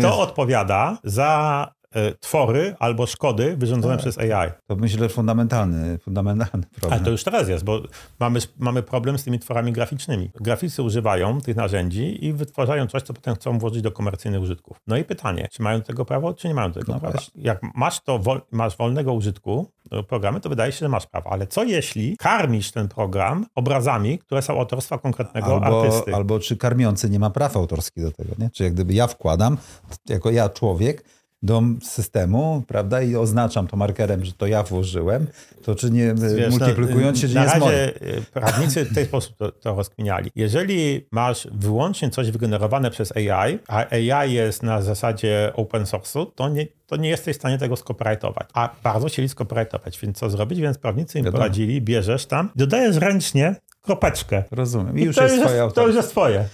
To odpowiada za E, twory albo szkody wyrządzone tak. przez AI. To myślę fundamentalny, fundamentalny problem. Ale to już teraz jest, bo mamy, mamy problem z tymi tworami graficznymi. Graficy używają tych narzędzi i wytwarzają coś, co potem chcą włożyć do komercyjnych użytków. No i pytanie, czy mają tego prawo, czy nie mają tego no prawa? Właśnie. Jak masz to, wol, masz wolnego użytku e, programy, to wydaje się, że masz prawo. Ale co jeśli karmisz ten program obrazami, które są autorstwa konkretnego albo, artysty? Albo czy karmiący nie ma praw autorskich do tego, nie? Czy jak gdyby ja wkładam, jako ja człowiek, do systemu, prawda, i oznaczam to markerem, że to ja włożyłem, to czy nie e, Wiesz, no, multiplikując się, czy nie jest moje. E, prawnicy w ten sposób to, to rozkminiali. Jeżeli masz wyłącznie coś wygenerowane przez AI, a AI jest na zasadzie open source'u, to nie, to nie jesteś w stanie tego skopyrajtować. A bardzo chcieli skopyrajtować, więc co zrobić? Więc prawnicy im Wiadomo. poradzili, bierzesz tam, dodajesz ręcznie kropeczkę. Rozumiem. I, I już to jest, jest twoje. To już jest twoje.